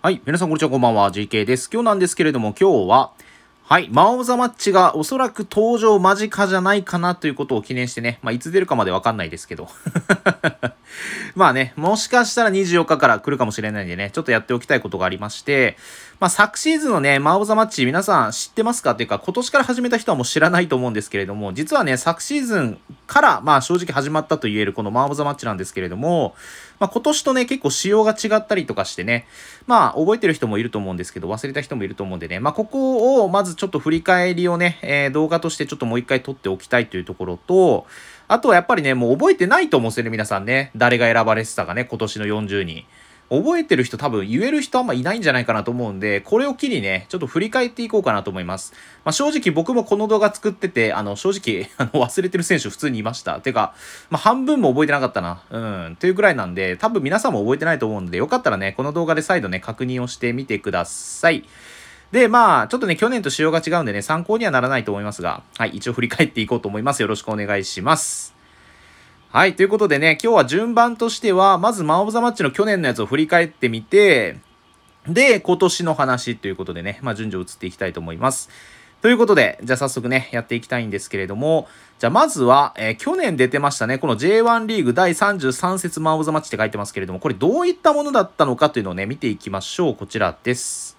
はい。皆さん、こんにちは。こんばんは。JK です。今日なんですけれども、今日は、はい。マオブ・ザ・マッチがおそらく登場間近じゃないかなということを記念してね。まあ、いつ出るかまでわかんないですけど。まあね、もしかしたら24日から来るかもしれないんでね、ちょっとやっておきたいことがありまして、まあ、昨シーズンのね、マーボブザマッチ皆さん知ってますかっていうか、今年から始めた人はもう知らないと思うんですけれども、実はね、昨シーズンから、まあ、正直始まったと言えるこのマーボブザマッチなんですけれども、まあ、今年とね、結構仕様が違ったりとかしてね、まあ、覚えてる人もいると思うんですけど、忘れた人もいると思うんでね、まあ、ここをまずちょっと振り返りをね、えー、動画としてちょっともう一回撮っておきたいというところと、あとはやっぱりね、もう覚えてないと思うんですよね、皆さんね。誰が選ばれてたかね、今年の40人。覚えてる人多分言える人あんまいないんじゃないかなと思うんで、これを機にね、ちょっと振り返っていこうかなと思います。まあ、正直僕もこの動画作ってて、あの、正直、あの、忘れてる選手普通にいました。てか、まあ、半分も覚えてなかったな。うん、というくらいなんで、多分皆さんも覚えてないと思うんで、よかったらね、この動画で再度ね、確認をしてみてください。で、まあ、ちょっとね、去年と仕様が違うんでね、参考にはならないと思いますが、はい、一応振り返っていこうと思います。よろしくお願いします。はい、ということでね、今日は順番としては、まずマン・オブ・ザ・マッチの去年のやつを振り返ってみて、で、今年の話ということでね、まあ、順序移っていきたいと思います。ということで、じゃあ早速ね、やっていきたいんですけれども、じゃあまずは、えー、去年出てましたね、この J1 リーグ第33節マン・オブ・ザ・マッチって書いてますけれども、これどういったものだったのかというのをね、見ていきましょう。こちらです。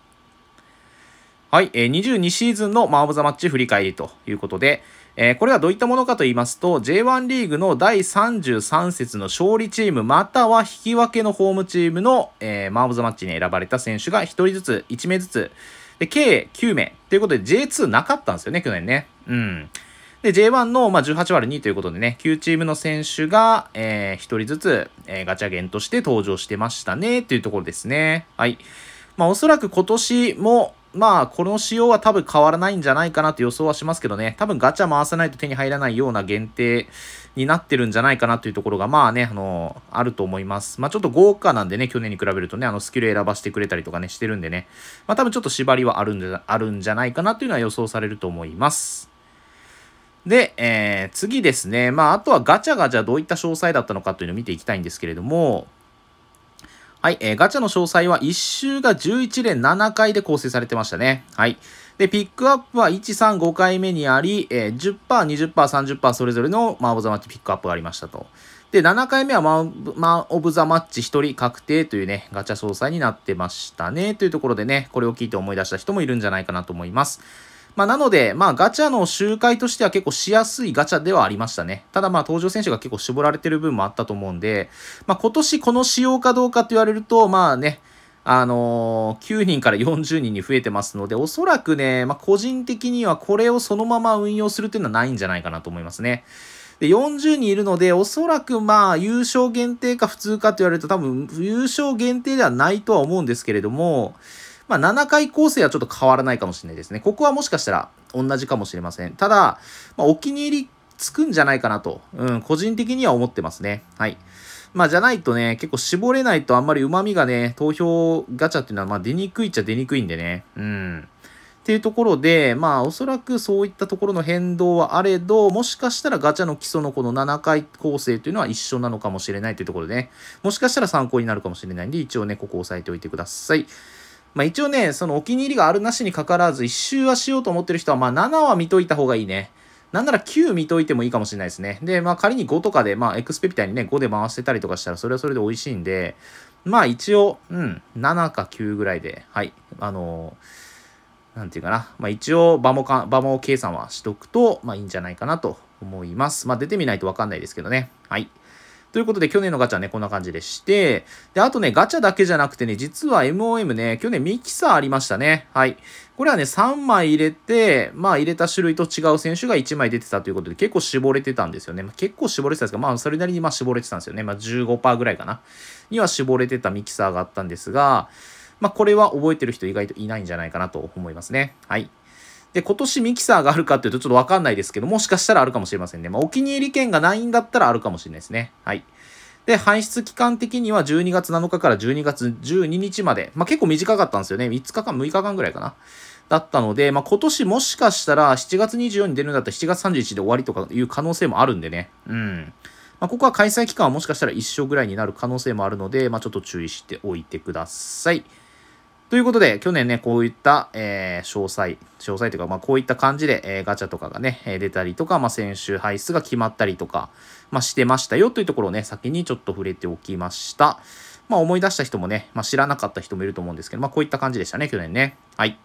はい、えー、22シーズンのマン・オブ・ザ・マッチ振り返りということで、えー、これはどういったものかと言いますと、J1 リーグの第33節の勝利チーム、または引き分けのホームチームの、えー、マーブ・ザ・マッチに選ばれた選手が1人ずつ、1名ずつ、で、計9名。ということで J2 なかったんですよね、去年ね。うん。で、J1 の、まあ、18割2ということでね、9チームの選手が、えー、1人ずつ、えー、ガチャゲンとして登場してましたね、というところですね。はい。まあ、おそらく今年も、まあ、この仕様は多分変わらないんじゃないかなと予想はしますけどね、多分ガチャ回さないと手に入らないような限定になってるんじゃないかなというところが、まあね、あの、あると思います。まあちょっと豪華なんでね、去年に比べるとね、あのスキル選ばせてくれたりとかね、してるんでね、まあ多分ちょっと縛りはあるんじゃあるんじゃないかなというのは予想されると思います。で、えー、次ですね。まあ、あとはガチャガチャどういった詳細だったのかというのを見ていきたいんですけれども、はい、えー、ガチャの詳細は1周が11連7回で構成されてましたね。はい。で、ピックアップは1、3、5回目にあり、えー、10%、20%、30%それぞれのマン・オブ・ザ・マッチピックアップがありましたと。で、7回目はマン・マオブ・ザ・マッチ1人確定というね、ガチャ詳細になってましたね。というところでね、これを聞いて思い出した人もいるんじゃないかなと思います。まあ、なので、まあ、ガチャの周回としては結構しやすいガチャではありましたね。ただ、まあ、登場選手が結構絞られてる部分もあったと思うんで、まあ、今年この仕様かどうかと言われると、まあね、あのー、9人から40人に増えてますので、おそらくね、まあ、個人的にはこれをそのまま運用するっていうのはないんじゃないかなと思いますね。で、40人いるので、おそらくまあ、優勝限定か普通かと言われると多分、優勝限定ではないとは思うんですけれども、まあ、7回構成はちょっと変わらないかもしれないですね。ここはもしかしたら同じかもしれません。ただ、まあ、お気に入りつくんじゃないかなと、うん、個人的には思ってますね。はい。まあ、じゃないとね、結構絞れないとあんまり旨味がね、投票ガチャっていうのは、まあ、出にくいっちゃ出にくいんでね。うん。っていうところで、まあおそらくそういったところの変動はあれど、もしかしたらガチャの基礎のこの7回構成というのは一緒なのかもしれないというところでね、もしかしたら参考になるかもしれないんで、一応ね、ここ押さえておいてください。まあ、一応ね、そのお気に入りがあるなしにかかわらず、1周はしようと思ってる人は、まあ、7は見といた方がいいね。なんなら9見といてもいいかもしれないですね。で、まあ仮に5とかで、まあエクスペピタにね、5で回してたりとかしたら、それはそれで美味しいんで、まあ一応、うん、7か9ぐらいで、はい、あのー、なんていうかな。まあ一応、場もか、場も計算はしとくと、まあいいんじゃないかなと思います。まあ出てみないとわかんないですけどね。はい。ということで、去年のガチャね、こんな感じでして、で、あとね、ガチャだけじゃなくてね、実は MOM ね、去年ミキサーありましたね。はい。これはね、3枚入れて、まあ入れた種類と違う選手が1枚出てたということで、結構絞れてたんですよね。まあ、結構絞れてたんですが、まあそれなりにまあ絞れてたんですよね。まあ15%ぐらいかな。には絞れてたミキサーがあったんですが、まあこれは覚えてる人意外といないんじゃないかなと思いますね。はい。で、今年ミキサーがあるかっていうとちょっとわかんないですけど、もしかしたらあるかもしれませんね。まあ、お気に入り券がないんだったらあるかもしれないですね。はい。で、排出期間的には12月7日から12月12日まで。まあ、結構短かったんですよね。5日間、6日間ぐらいかな。だったので、まあ、今年もしかしたら7月24に出るんだったら7月31で終わりとかいう可能性もあるんでね。うん。まあ、ここは開催期間はもしかしたら一生ぐらいになる可能性もあるので、まあ、ちょっと注意しておいてください。ということで、去年ね、こういった、えー、詳細、詳細というか、まあ、こういった感じで、えー、ガチャとかがね、出たりとか、まあ、先週配出が決まったりとか、まあ、してましたよというところをね、先にちょっと触れておきました。まあ、思い出した人もね、まあ、知らなかった人もいると思うんですけど、まあ、こういった感じでしたね、去年ね。はい。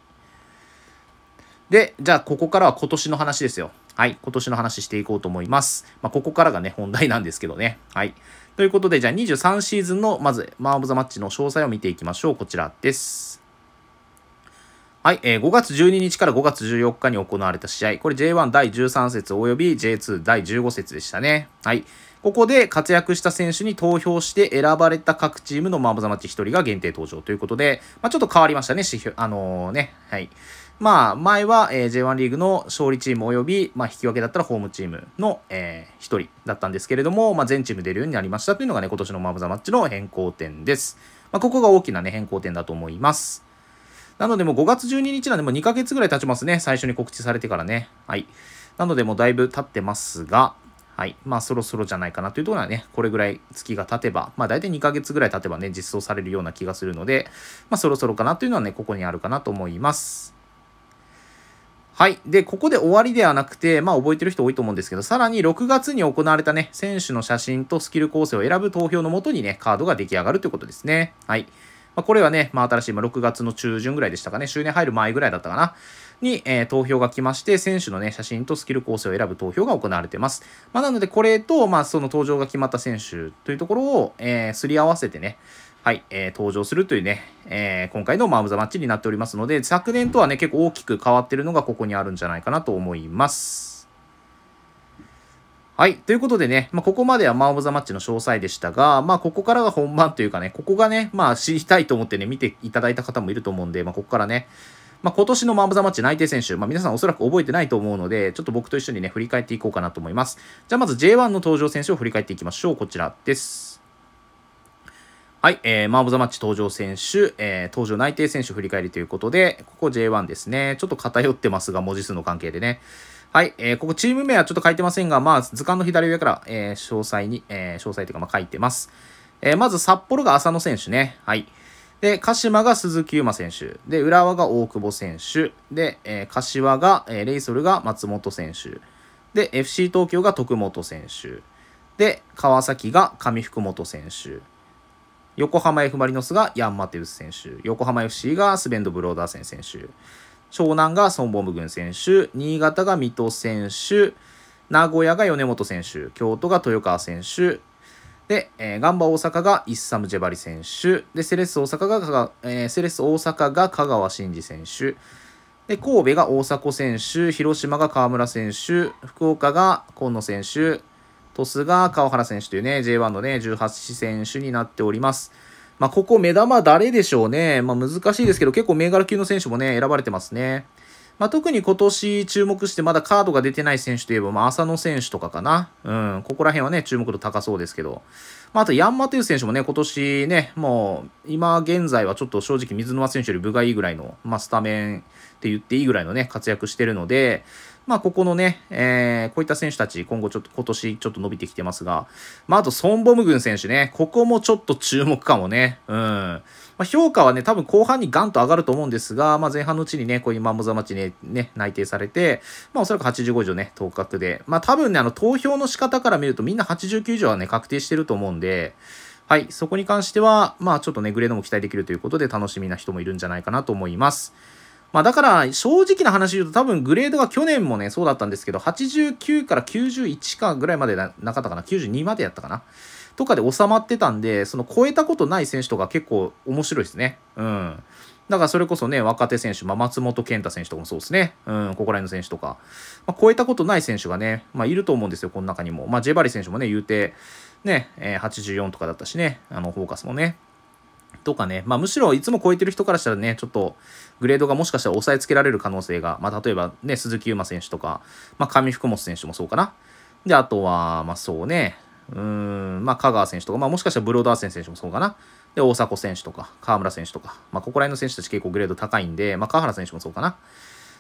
で、じゃあここからは今年の話ですよ。はい。今年の話していこうと思います。まあ、ここからがね、本題なんですけどね。はい。ということで、じゃあ23シーズンの、まず、マン・オブ・ザ・マッチの詳細を見ていきましょう。こちらです。はい、えー、5月12日から5月14日に行われた試合。これ J1 第13節及び J2 第15節でしたね。はい。ここで活躍した選手に投票して選ばれた各チームのマーブ・ザ・マッチ1人が限定登場ということで、まあ、ちょっと変わりましたね、指標、あのー、ね、はい。まあ、前は、えー、J1 リーグの勝利チーム及び、まあ、引き分けだったらホームチームの、えー、1人だったんですけれども、まあ、全チーム出るようになりましたというのがね、今年のマーブザマッチの変更点です。まあ、ここが大きなね、変更点だと思います。なので、もう5月12日なんで、もう2ヶ月ぐらい経ちますね。最初に告知されてからね。はい。なので、もうだいぶ経ってますが、はい。まあ、そろそろじゃないかなというところはね、これぐらい月が経てば、まあ、大体2ヶ月ぐらい経てばね、実装されるような気がするので、まあ、そろそろかなというのはね、ここにあるかなと思います。はい。で、ここで終わりではなくて、まあ、覚えてる人多いと思うんですけど、さらに6月に行われたね、選手の写真とスキル構成を選ぶ投票のもとにね、カードが出来上がるということですね。はい。まあ、これはね、まあ、新しい、まあ、6月の中旬ぐらいでしたかね、周年入る前ぐらいだったかな。に、えー、投票が来まして、選手のね、写真とスキル構成を選ぶ投票が行われてます。まあ、なので、これと、まあ、その登場が決まった選手というところを、えー、すり合わせてね、はい、えー、登場するというね、えー、今回のマーム・ザ・マッチになっておりますので、昨年とはね、結構大きく変わってるのがここにあるんじゃないかなと思います。はい。ということでね、まあ、ここまではマーオブザマッチの詳細でしたが、まあ、ここからが本番というかね、ここがね、まあ、知りたいと思ってね、見ていただいた方もいると思うんで、まあ、ここからね、まあ、今年のマン・ブ・ザ・マッチ内定選手、まあ、皆さんおそらく覚えてないと思うので、ちょっと僕と一緒にね、振り返っていこうかなと思います。じゃあまず J1 の登場選手を振り返っていきましょう。こちらです。はい、えー、マーブ・ザ・マッチ登場選手、えー、登場内定選手振り返りということで、ここ J1 ですね。ちょっと偏ってますが、文字数の関係でね。はい、えー、ここチーム名はちょっと書いてませんが、まあ、図鑑の左上から、えー、詳細に、えー、詳細というか、まあ、書いてます。えー、まず札幌が浅野選手ね。はい。で、鹿島が鈴木優馬選手。で、浦和が大久保選手。で、えー、柏が、えー、レイソルが松本選手。で、FC 東京が徳本選手。で、川崎が上福本選手。横浜 F・ マリノスがヤン・マテウス選手。横浜 FC がスベンド・ブローダーセン選手。湘南がソンボム軍選手。新潟が水戸選手。名古屋が米本選手。京都が豊川選手。で、えー、ガンバ大阪がイッサム・ジェバリ選手。で、セレッソ大阪が、えー、セレッソ大阪が香川真司選手。で、神戸が大迫選手。広島が河村選手。福岡が今野選手。鳥栖が川原選手というね、J1 のね、18選手になっております。まあ、ここ目玉誰でしょうね。まあ、難しいですけど、結構銘柄級の選手もね、選ばれてますね。まあ、特に今年注目してまだカードが出てない選手といえば、まあ、浅野選手とかかな。うん、ここら辺はね、注目度高そうですけど。まあ、あと、ヤンマという選手もね、今年ね、もう、今現在はちょっと正直水沼選手より部がいいぐらいの、まあ、スタメンって言っていいぐらいのね、活躍してるので、まあ、ここのね、えー、こういった選手たち、今後ちょっと、今年ちょっと伸びてきてますが、まあ、あと、ソンボム軍選手ね、ここもちょっと注目かもね。うん。まあ、評価はね、多分後半にガンと上がると思うんですが、まあ、前半のうちにね、こういうマンモザマチにね、内定されて、まあ、おそらく85以上ね、当確で。まあ、多分ね、あの、投票の仕方から見ると、みんな89以上はね、確定してると思うんで、はい、そこに関しては、まあ、ちょっとね、グレードも期待できるということで、楽しみな人もいるんじゃないかなと思います。まあ、だから正直な話言うと多分グレードが去年もね、そうだったんですけど、89から91かぐらいまでなかったかな、92までやったかな。とかで収まってたんで、その超えたことない選手とか結構面白いですね。うん。だからそれこそね、若手選手、まあ、松本健太選手とかもそうですね。うん、ここら辺の選手とか。まあ、超えたことない選手がね、まあ、いると思うんですよ、この中にも。まあ、ジェバリ選手もね、言うて、ね、え84とかだったしね、あの、フォーカスもね。とかね、まあ、むしろいつも超えてる人からしたらね、ちょっとグレードがもしかしたら抑えつけられる可能性が、まあ、例えばね、鈴木優馬選手とか、まあ、上福本選手もそうかな。で、あとは、まあそうね、うん、まあ、香川選手とか、まあ、もしかしたらブロードアーセン選手もそうかな。で、大迫選手とか、河村選手とか、まあ、ここら辺の選手たち結構グレード高いんで、まあ、川原選手もそうかな。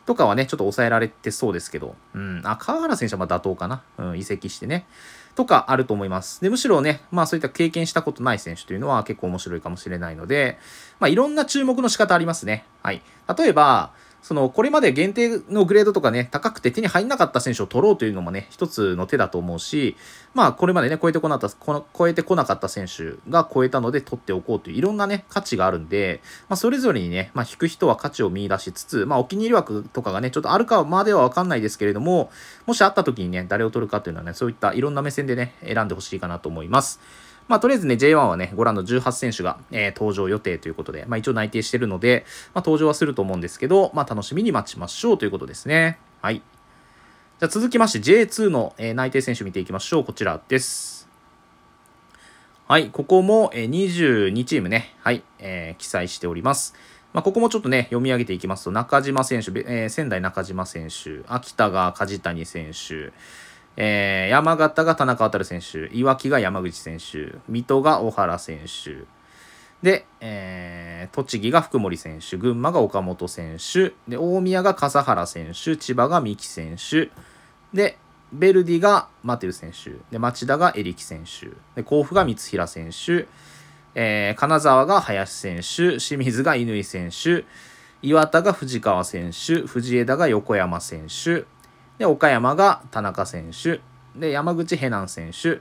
とかはね、ちょっと抑えられてそうですけど、うん、あ、川原選手はま妥当かな。うん、移籍してね。とかあると思います。で、むしろね、まあそういった経験したことない選手というのは結構面白いかもしれないので、まあいろんな注目の仕方ありますね。はい。例えば、その、これまで限定のグレードとかね、高くて手に入んなかった選手を取ろうというのもね、一つの手だと思うし、まあ、これまでね、超えてこなかった、この超えてこなかった選手が超えたので取っておこうという、いろんなね、価値があるんで、まあ、それぞれにね、まあ、引く人は価値を見出しつつ、まあ、お気に入り枠とかがね、ちょっとあるかまではわかんないですけれども、もしあった時にね、誰を取るかというのはね、そういったいろんな目線でね、選んでほしいかなと思います。まあ、とりあえずね、J1 はね、ご覧の18選手が、えー、登場予定ということで、まあ、一応内定してるので、まあ、登場はすると思うんですけど、まあ、楽しみに待ちましょうということですね。はい。じゃ続きまして J2 の、えー、内定選手見ていきましょう。こちらです。はい、ここも、えー、22チームね、はい、えー、記載しております。まあ、ここもちょっとね、読み上げていきますと、中島選手、えー、仙台中島選手、秋田が梶谷選手、えー、山形が田中航選手、岩木が山口選手、水戸が小原選手、で、えー、栃木が福森選手、群馬が岡本選手、で、大宮が笠原選手、千葉が三木選手、で、ベルディがマテル選手、で、町田がエリキ選手、で、甲府が三平選手、えー、金沢が林選手、清水が乾選手、岩田が藤川選手、藤枝が横山選手、で、岡山が田中選手。で、山口ヘナン選手。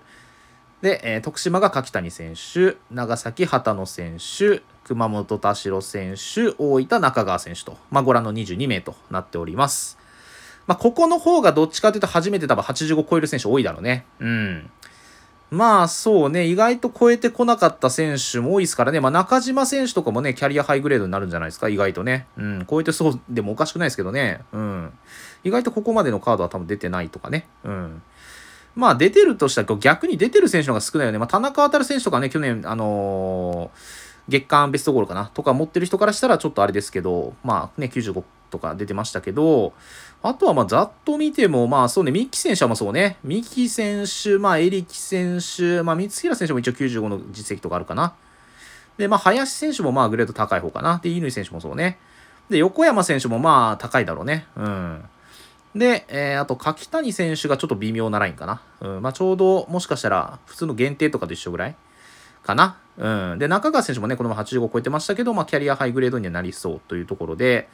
で、えー、徳島が柿谷選手。長崎畑野選手。熊本田代選手。大分中川選手と。まあ、ご覧の22名となっております。まあ、ここの方がどっちかというと初めて多分85超える選手多いだろうね。うん。まあそうね、意外と超えてこなかった選手も多いですからね、まあ、中島選手とかもね、キャリアハイグレードになるんじゃないですか、意外とね。うん、超えてそうでもおかしくないですけどね。うん。意外とここまでのカードは多分出てないとかね。うん。まあ出てるとしたら逆に出てる選手の方が少ないよね。まあ田中渉選手とかね、去年、あのー、月間ベストゴールかなとか持ってる人からしたらちょっとあれですけど、まあね、95とか出てましたけど、あとはまあざっと見ても、まあそうね、三木選手はまあそうね、三木選手、まあエリキ選手、まあ三平選手も一応95の実績とかあるかな。で、まあ林選手もまあグレード高い方かな。で、乾選手もそうね。で、横山選手もまあ高いだろうね。うん。で、えー、あと柿谷選手がちょっと微妙なラインかな。うん、まあ、ちょうどもしかしたら普通の限定とかと一緒ぐらいかな。うん、で、中川選手もね、このまま85超えてましたけど、まあ、キャリアハイグレードにはなりそうというところで、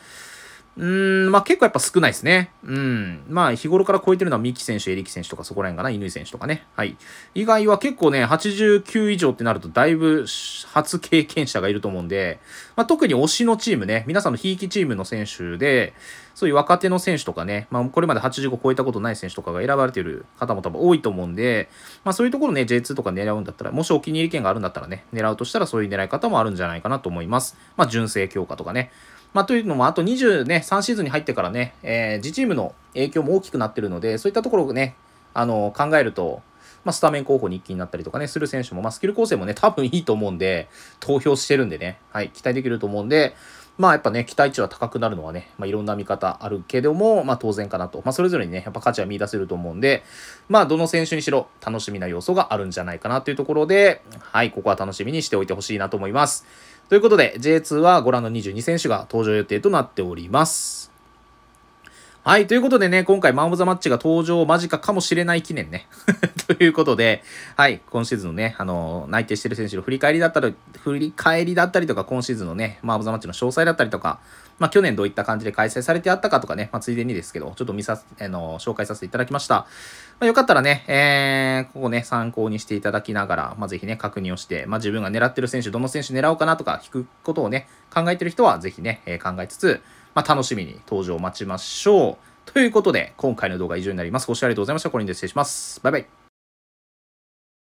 うーん、まあ結構やっぱ少ないですね。うん。まあ日頃から超えてるのは三木選手、エリキ選手とかそこら辺かな、乾選手とかね。はい。以外は結構ね、89以上ってなるとだいぶ初経験者がいると思うんで、まあ特に推しのチームね、皆さんのひいきチームの選手で、そういう若手の選手とかね、まあこれまで85超えたことない選手とかが選ばれてる方も多分多いと思うんで、まあそういうところね、J2 とか狙うんだったら、もしお気に入り券があるんだったらね、狙うとしたらそういう狙い方もあるんじゃないかなと思います。まあ純正強化とかね。まあ、というのも、あと23、ね、シーズンに入ってからね、えー、自チームの影響も大きくなってるので、そういったところをね、あの考えると、まあ、スタメン候補に一気になったりとかね、する選手も、まあ、スキル構成もね、多分いいと思うんで、投票してるんでね、はい、期待できると思うんで、まあ、やっぱね、期待値は高くなるのはね、まあ、いろんな見方あるけども、まあ、当然かなと。まあ、それぞれにね、やっぱ価値は見出せると思うんで、まあ、どの選手にしろ、楽しみな要素があるんじゃないかなというところで、はい、ここは楽しみにしておいてほしいなと思います。ということで、J2 はご覧の22選手が登場予定となっております。はい。ということでね、今回、マン・オブ・ザ・マッチが登場間近かもしれない記念ね。ということで、はい。今シーズンのね、あの、内定してる選手の振り返りだったり、振り返りだったりとか、今シーズンのね、マン・オブ・ザ・マッチの詳細だったりとか、まあ、去年どういった感じで開催されてあったかとかね、まあ、ついでにですけど、ちょっと見さ、あの、紹介させていただきました。まあ、よかったらね、えー、ここね、参考にしていただきながら、まあ、ぜひね、確認をして、まあ、自分が狙ってる選手、どの選手狙おうかなとか、聞くことをね、考えてる人は、ぜひね、えー、考えつつ、まあ、楽しみに登場を待ちましょう。ということで、今回の動画は以上になります。ご視聴ありがとうございました。これにて失礼します。バイバイ。